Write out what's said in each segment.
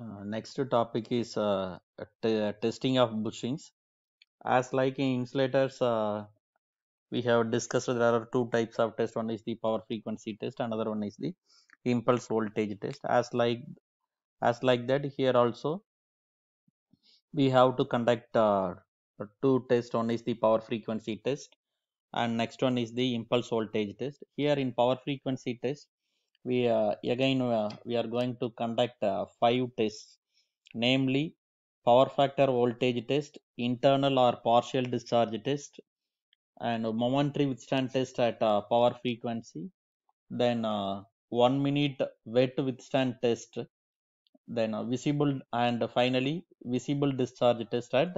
Uh, next topic is uh, testing of bushings. As like in insulators, uh, we have discussed there are two types of test. One is the power frequency test, another one is the impulse voltage test. As like as like that here also, we have to conduct uh, two tests. One is the power frequency test, and next one is the impulse voltage test. Here in power frequency test, we uh, again uh, we are going to conduct uh, five tests namely power factor voltage test internal or partial discharge test and momentary withstand test at uh, power frequency then uh, one minute wet withstand test then uh, visible and finally visible discharge test at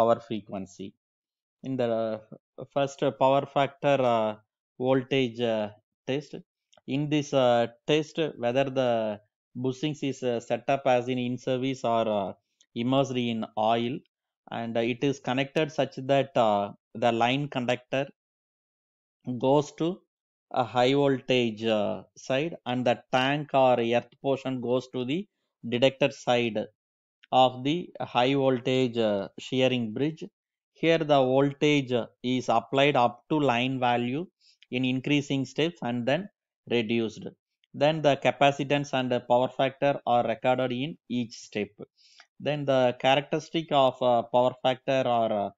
power frequency in the first power factor voltage test in this uh, test whether the bushings is uh, set up as in in service or uh, immersed in oil and it is connected such that the line conductor goes to a high voltage uh, side and the tank or earth portion goes to the detector side of the high voltage uh, shearing bridge here the voltage is applied up to line value in increasing steps and then reduced then the capacitance and the power factor are recorded in each step then the characteristic of uh, power factor or uh,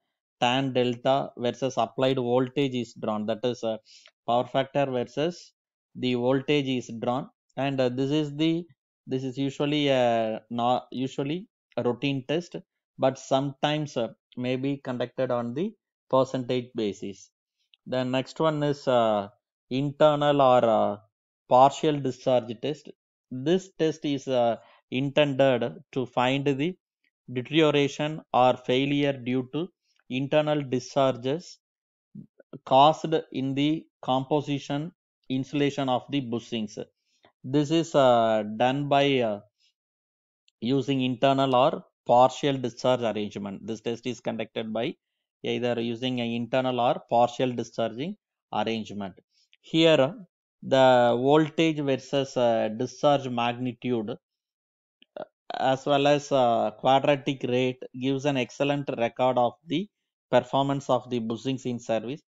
tan delta versus applied voltage is drawn that is uh, power factor versus the voltage is drawn and uh, this is the this is usually uh, a not usually a routine test but sometimes uh, may be conducted on the percentage basis the next one is uh, internal or uh, partial discharge test. This test is uh, intended to find the deterioration or failure due to internal discharges caused in the composition insulation of the bushings. This is uh, done by uh, using internal or partial discharge arrangement. This test is conducted by either using an internal or partial discharging arrangement here the voltage versus uh, discharge magnitude uh, as well as uh, quadratic rate gives an excellent record of the performance of the bushings in service.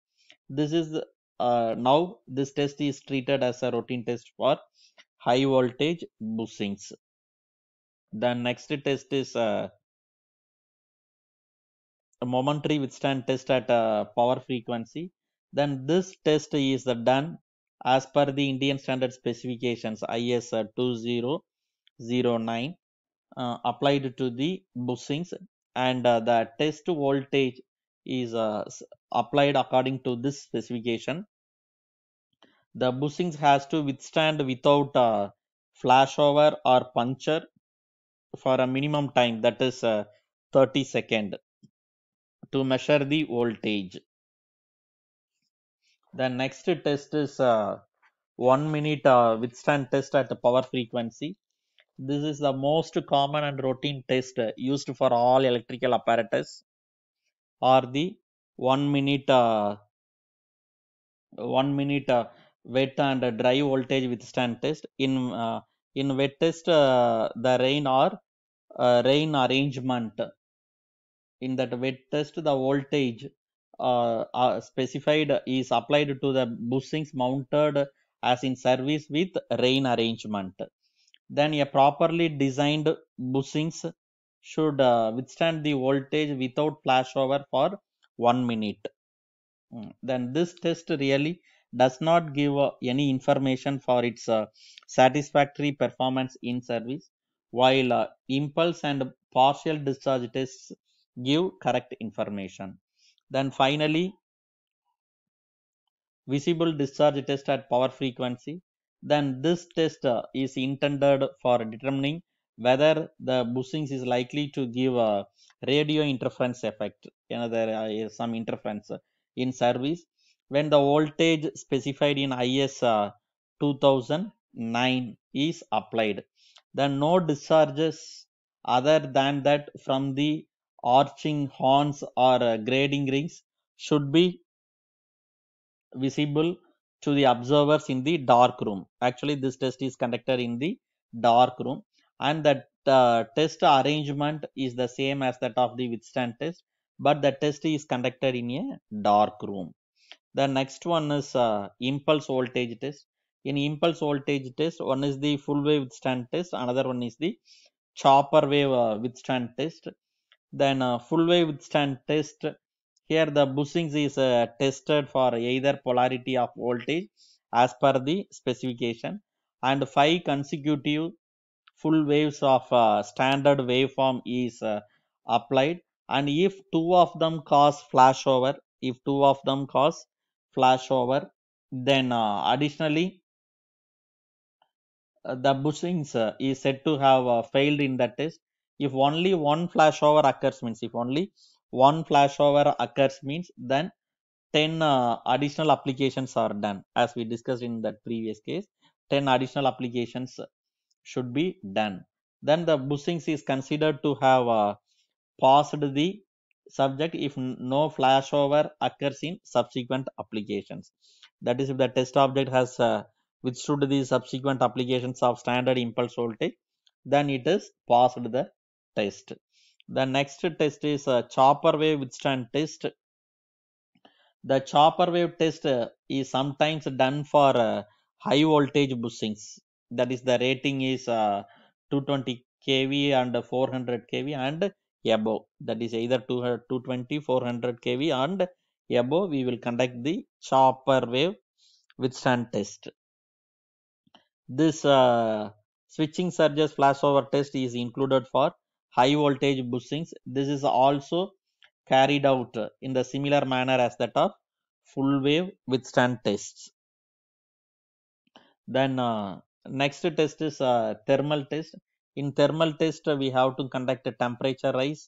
This is uh, now this test is treated as a routine test for high voltage bushings. The next test is uh, a momentary withstand test at a uh, power frequency then this test is done as per the Indian standard specifications IS uh, 2009 uh, applied to the bushings and uh, the test voltage is uh, applied according to this specification. The bushings has to withstand without a flashover or puncture for a minimum time that is uh, 30 second to measure the voltage. The next test is uh, one minute uh, withstand test at the power frequency. This is the most common and routine test used for all electrical apparatus or the one minute uh, one minute uh, wet and dry voltage withstand test. In uh, in wet test uh, the rain or uh, rain arrangement in that wet test the voltage uh, uh, specified is applied to the bushings mounted as in service with rain arrangement. Then a properly designed bushings should uh, withstand the voltage without flashover for one minute. Hmm. Then this test really does not give any information for its satisfactory performance in service while impulse and partial discharge tests give correct information. Then finally, visible discharge test at power frequency. Then this test uh, is intended for determining whether the bushings is likely to give a radio interference effect. You know, there is uh, some interference in service when the voltage specified in IS uh, 2009 is applied. Then no discharges other than that from the arching horns or uh, grading rings should be visible to the observers in the dark room. Actually, this test is conducted in the dark room and that uh, test arrangement is the same as that of the withstand test but the test is conducted in a dark room. The next one is uh, impulse voltage test. In impulse voltage test, one is the full wave withstand test, another one is the chopper wave uh, withstand test then uh, full wave withstand test here the bushings is uh, tested for either polarity of voltage as per the specification and five consecutive full waves of uh, standard waveform is uh, applied and if two of them cause flashover if two of them cause flashover then uh, additionally uh, the bushings is said to have failed in the test if only one flashover occurs means if only one flashover occurs means then 10 uh, additional applications are done as we discussed in that previous case 10 additional applications should be done then the bushings is considered to have uh, passed the subject if no flashover occurs in subsequent applications that is if the test object has uh, withstood the subsequent applications of standard impulse voltage then it is passed the test the next test is a chopper wave withstand test the chopper wave test is sometimes done for uh, high voltage bushings that is the rating is uh, 220 kV and 400 kV and above that is either 220 uh, 400 kV and above we will conduct the chopper wave withstand test this uh, switching surges flashover test is included for high voltage bushings this is also carried out in the similar manner as that of full wave withstand tests then uh, next test is uh, thermal test in thermal test we have to conduct a temperature rise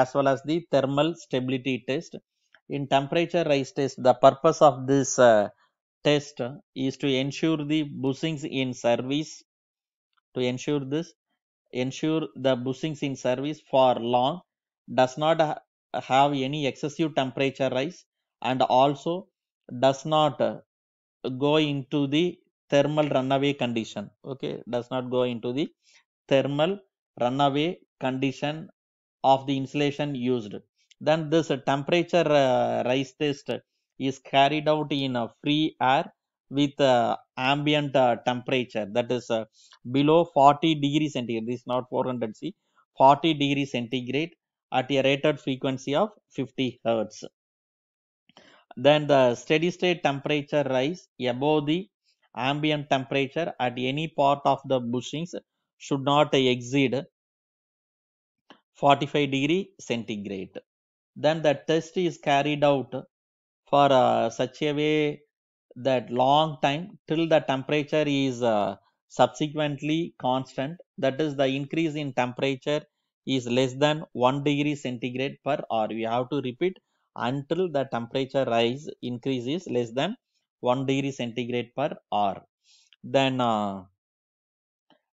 as well as the thermal stability test in temperature rise test the purpose of this uh, test is to ensure the bushings in service to ensure this ensure the bushings in service for long does not ha have any excessive temperature rise and also does not uh, go into the thermal runaway condition okay does not go into the thermal runaway condition of the insulation used then this temperature uh, rise test is carried out in a free air with uh, ambient uh, temperature that is uh, below 40 degree centigrade this is not 400 c 40 degree centigrade at a rated frequency of 50 hertz then the steady state temperature rise above the ambient temperature at any part of the bushings should not exceed 45 degree centigrade then the test is carried out for uh, such a way that long time till the temperature is uh, subsequently constant that is the increase in temperature is less than 1 degree centigrade per hour we have to repeat until the temperature rise increases less than 1 degree centigrade per hour then uh,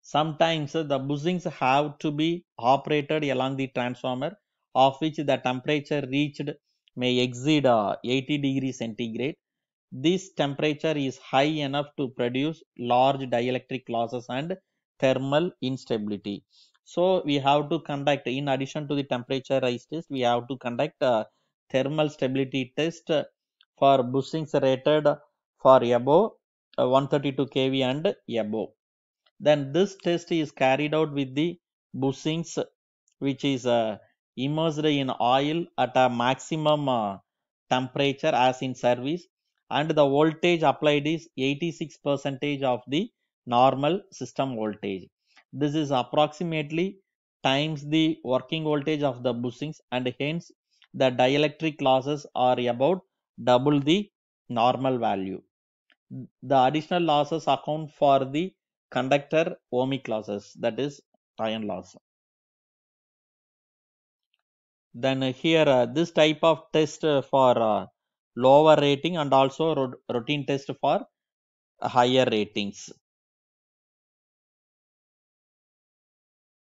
sometimes the bushings have to be operated along the transformer of which the temperature reached may exceed uh, 80 degree centigrade this temperature is high enough to produce large dielectric losses and thermal instability. So we have to conduct in addition to the temperature rise test, we have to conduct a thermal stability test for bushings rated for above uh, 132 kV and above. Then this test is carried out with the bushings which is uh, immersed in oil at a maximum uh, temperature as in service and the voltage applied is 86 percentage of the normal system voltage. This is approximately times the working voltage of the bushings and hence the dielectric losses are about double the normal value. The additional losses account for the conductor ohmic losses that is iron loss. Then here uh, this type of test uh, for uh, lower rating and also routine test for higher ratings